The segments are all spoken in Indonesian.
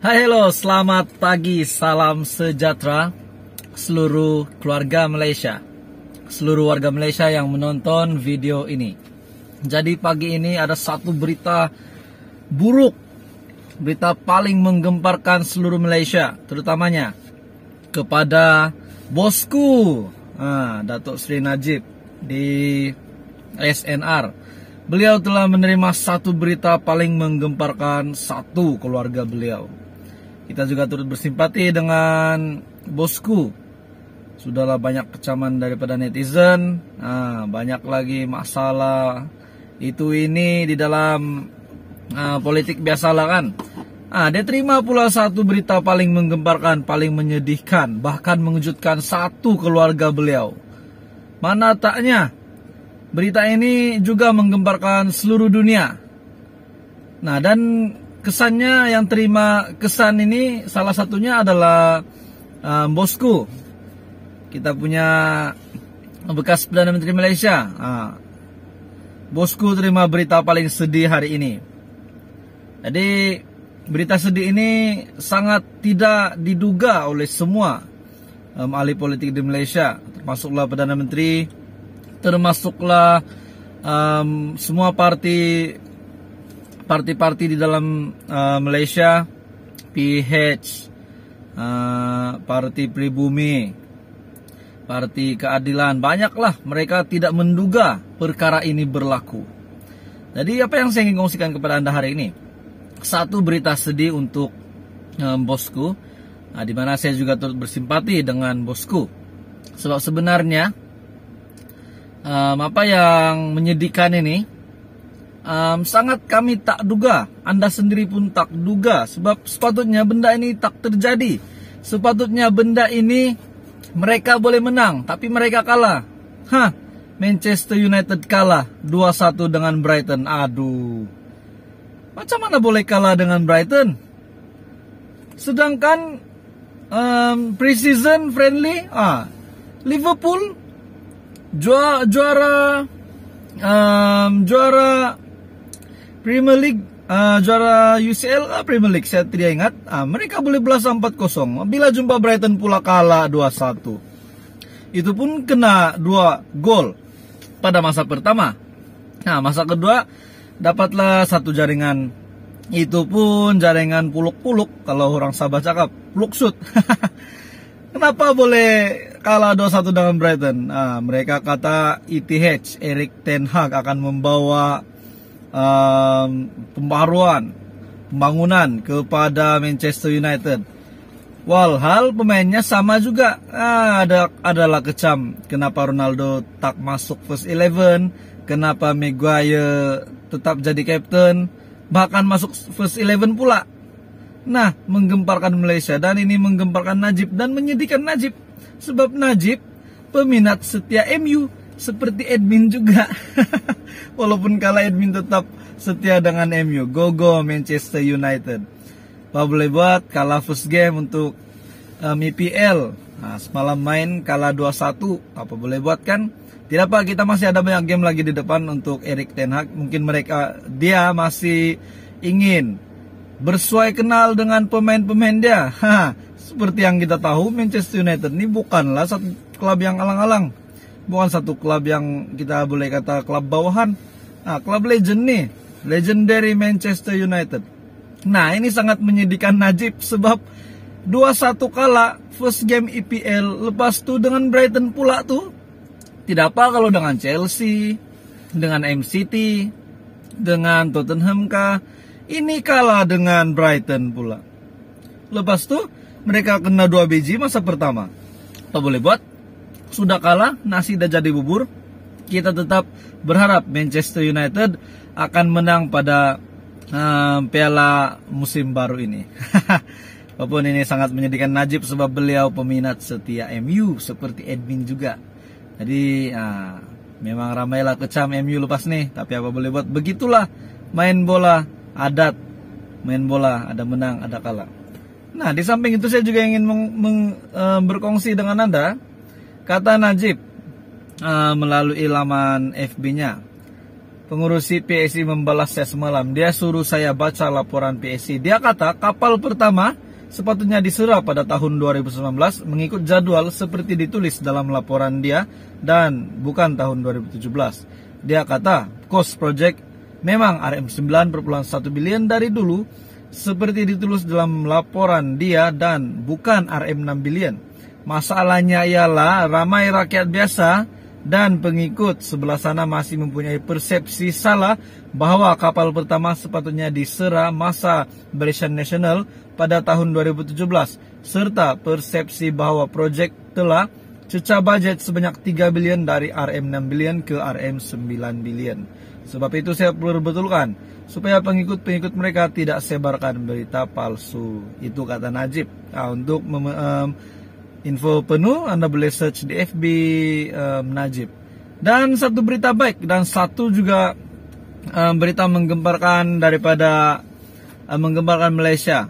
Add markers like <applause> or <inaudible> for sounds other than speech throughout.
Hai hello, selamat pagi, salam sejahtera seluruh keluarga Malaysia Seluruh warga Malaysia yang menonton video ini Jadi pagi ini ada satu berita buruk Berita paling menggemparkan seluruh Malaysia Terutamanya kepada bosku ah, Datuk Sri Najib di SNR Beliau telah menerima satu berita paling menggemparkan satu keluarga beliau kita juga turut bersimpati dengan bosku. Sudahlah banyak kecaman daripada netizen. Nah, banyak lagi masalah itu ini di dalam uh, politik biasalah kan. Ah, dia terima pula satu berita paling menggemparkan, paling menyedihkan, bahkan mengejutkan satu keluarga beliau. Mana taknya, berita ini juga menggemparkan seluruh dunia. Nah, dan kesannya yang terima kesan ini salah satunya adalah uh, bosku kita punya bekas perdana menteri Malaysia uh, bosku terima berita paling sedih hari ini jadi berita sedih ini sangat tidak diduga oleh semua um, ahli politik di Malaysia termasuklah perdana menteri termasuklah um, semua parti Parti-parti di dalam uh, Malaysia PH uh, eh, Parti Pribumi Parti Keadilan banyaklah mereka tidak menduga perkara ini berlaku jadi apa yang saya ingin kongsikan kepada anda hari ini satu berita sedih untuk um, bosku nah, di mana saya juga turut bersimpati dengan bosku sebab sebenarnya um, apa yang menyedihkan ini um, sangat kami tak duga, Anda sendiri pun tak duga, sebab sepatutnya benda ini tak terjadi. Sepatutnya benda ini mereka boleh menang, tapi mereka kalah. Hah, Manchester United kalah 2-1 dengan Brighton. Aduh. Macam mana boleh kalah dengan Brighton? Sedangkan um, preseason friendly ah Liverpool juara juara um, juara Premier League uh, juara UCL uh, eh, Premier League saya tidak ingat. Uh, mereka boleh belas 4-0. Bila jumpa Brighton pula kalah 2-1. Itu pun kena dua gol pada masa pertama. Nah, masa kedua dapatlah satu jaringan itu pun jaringan puluk-puluk kalau orang Sabah cakap puluk <laughs> kenapa boleh kalah 2 satu dengan Brighton nah, mereka kata ETH Eric Ten Hag akan membawa um, pembaharuan pembangunan kepada Manchester United. Walhal pemainnya sama juga. Ah, ada adalah kecam kenapa Ronaldo tak masuk first eleven, kenapa Maguire tetap jadi captain, bahkan masuk first eleven pula. Nah, menggemparkan Malaysia dan ini menggemparkan Najib dan menyedihkan Najib sebab Najib peminat setia MU seperti admin juga. <laughs> Walaupun kalah admin tetap setia dengan MU. Go go Manchester United. boleh buat kalah first game untuk um, eh, EPL. Nah, semalam main kalah 2-1. Apa boleh buat kan? Tidak apa, kita masih ada banyak game lagi di depan untuk Erik Ten Hag. Mungkin mereka dia masih ingin bersuai kenal dengan pemain-pemain dia. Hah, <laughs> seperti yang kita tahu Manchester United ini bukanlah satu klub yang alang-alang bukan satu klub yang kita boleh kata klub bawahan. Nah, klub legend nih, legendary Manchester United. Nah, ini sangat menyedihkan Najib sebab 2-1 kalah first game EPL lepas tuh dengan Brighton pula tuh. Tidak apa kalau dengan Chelsea, dengan MCT, dengan Tottenham kah. Ini kalah dengan Brighton pula. Lepas tuh mereka kena dua biji masa pertama. Apa boleh buat? sudah kalah, nasi sudah jadi bubur. Kita tetap berharap Manchester United akan menang pada um, Piala musim baru ini. <laughs> Walaupun ini sangat menyedihkan Najib sebab beliau peminat setia MU seperti Edwin juga. Jadi uh, memang ramailah kecam MU lepas nih, tapi apa boleh buat begitulah main bola adat. Main bola ada menang, ada kalah. Nah, di samping itu saya juga ingin meng, meng, e, berkongsi dengan Anda Kata Najib uh, melalui laman FB-nya, pengurusi PSI membalas saya semalam. Dia suruh saya baca laporan PSI. Dia kata kapal pertama sepatutnya diserah pada tahun 2019 mengikut jadwal seperti ditulis dalam laporan dia dan bukan tahun 2017. Dia kata, cost project memang RM9,1 bilion dari dulu seperti ditulis dalam laporan dia dan bukan RM6 bilion. Masalahnya ialah ramai rakyat biasa dan pengikut sebelah sana masih mempunyai persepsi salah bahwa kapal pertama sepatutnya diserah masa Malaysian Nasional pada tahun 2017 serta persepsi bahwa projek telah cecah bajet sebanyak 3 bilion dari RM6 bilion ke RM9 bilion. Sebab itu saya perlu betulkan supaya pengikut-pengikut mereka tidak sebarkan berita palsu. Itu kata Najib. Nah, untuk Info penuh Anda boleh search di FB um, Najib. Dan satu berita baik dan satu juga um, berita menggemparkan daripada um, menggemparkan Malaysia.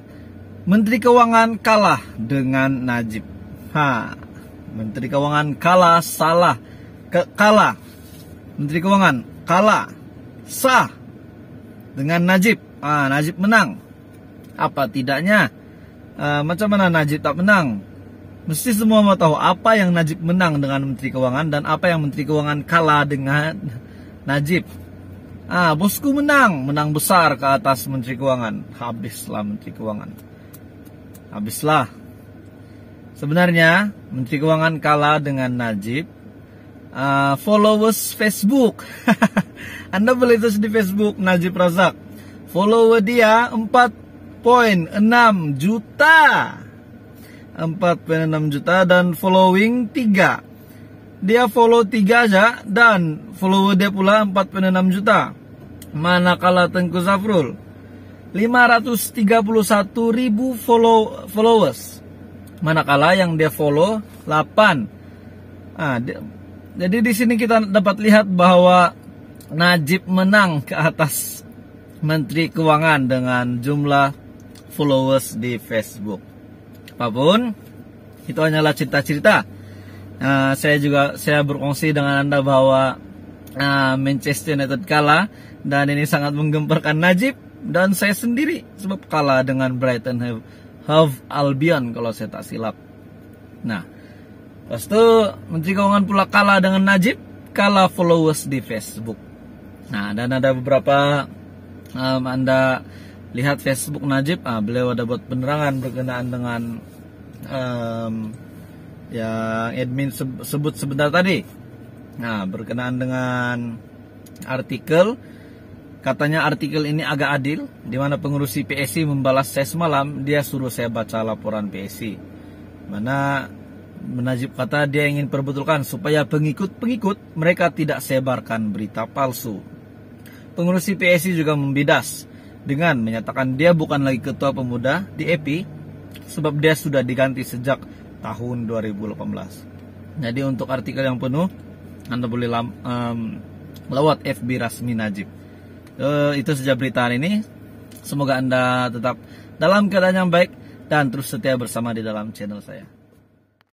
Menteri Keuangan kalah dengan Najib. Ha, Menteri Keuangan kalah salah Ke, kalah. Menteri Keuangan kalah sah dengan Najib. Ah, Najib menang. Apa tidaknya? Uh, macam mana Najib tak menang? Mesti semua mau tahu apa yang Najib menang dengan Menteri Keuangan dan apa yang Menteri Keuangan kalah dengan Najib. Ah, bosku menang, menang besar ke atas Menteri Keuangan. Habislah Menteri Keuangan. Habislah. Sebenarnya Menteri Keuangan kalah dengan Najib. Uh, followers Facebook. <laughs> Anda boleh terus di Facebook Najib Razak. Follower dia 4.6 juta. 4,6 juta dan following 3 dia follow 3 aja dan follower dia pula 4,6 juta manakala Tengku Zafrul 531 ribu follow, followers manakala yang dia follow 8 nah, dia, jadi di sini kita dapat lihat bahwa Najib menang ke atas Menteri Keuangan dengan jumlah followers di Facebook apapun itu hanyalah cerita-cerita uh, saya juga saya berkongsi dengan anda bahwa uh, Manchester United kalah dan ini sangat menggemparkan Najib dan saya sendiri sebab kalah dengan Brighton Hove, Albion kalau saya tak silap nah Lepas itu Menteri Keuangan pula kalah dengan Najib, kalah followers di Facebook. Nah, dan ada beberapa um, Anda lihat Facebook Najib ah beliau ada buat penerangan berkenaan dengan um, yang admin sebut sebentar tadi nah berkenaan dengan artikel katanya artikel ini agak adil di mana pengurusi PSI membalas saya semalam dia suruh saya baca laporan PSI mana Menajib kata dia ingin perbetulkan supaya pengikut-pengikut mereka tidak sebarkan berita palsu. Pengurus PSI juga membidas dengan menyatakan dia bukan lagi ketua pemuda di EPI sebab dia sudah diganti sejak tahun 2018. Jadi untuk artikel yang penuh Anda boleh um, lewat FB Rasmi Najib. Uh, itu sejak berita hari ini. Semoga Anda tetap dalam keadaan yang baik dan terus setia bersama di dalam channel saya.